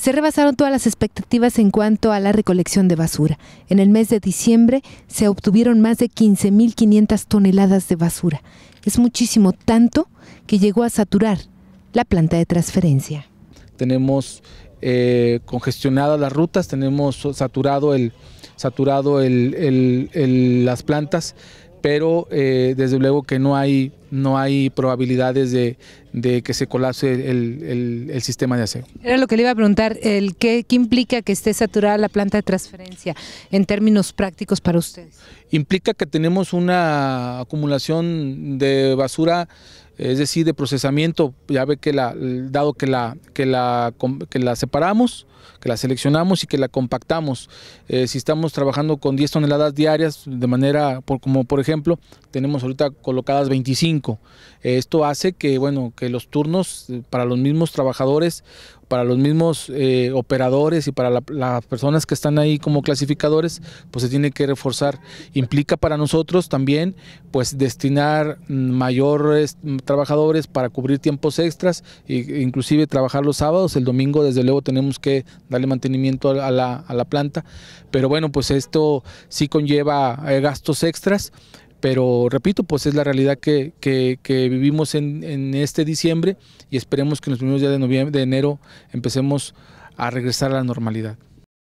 se rebasaron todas las expectativas en cuanto a la recolección de basura. En el mes de diciembre se obtuvieron más de 15.500 toneladas de basura. Es muchísimo, tanto que llegó a saturar la planta de transferencia. Tenemos eh, congestionadas las rutas, tenemos saturado, el, saturado las plantas, pero eh, desde luego que no hay no hay probabilidades de, que se colapse el, sistema de aseo. Era lo que le iba a preguntar, el ¿qué, implica que esté saturada la planta de transferencia en términos prácticos para ustedes? Implica que tenemos una acumulación de basura, es decir, de procesamiento, ya ve que la, dado que la, que la, que la separamos, que la seleccionamos y que la compactamos. Eh, si estamos trabajando con 10 toneladas diarias, de manera, por, como por ejemplo, tenemos ahorita colocadas 25, esto hace que, bueno, que los turnos eh, para los mismos trabajadores, para los mismos eh, operadores y para las personas que están ahí como clasificadores, pues se tiene que reforzar. Implica para nosotros también, pues destinar mayores mm, trabajadores para cubrir tiempos extras, e inclusive trabajar los sábados, el domingo desde luego tenemos que darle mantenimiento a la planta, pero bueno, pues esto sí conlleva eh, gastos extras, pero repito, pues es la realidad que, que, vivimos en, este diciembre y esperemos que en los primeros días de, de enero empecemos a regresar a la normalidad.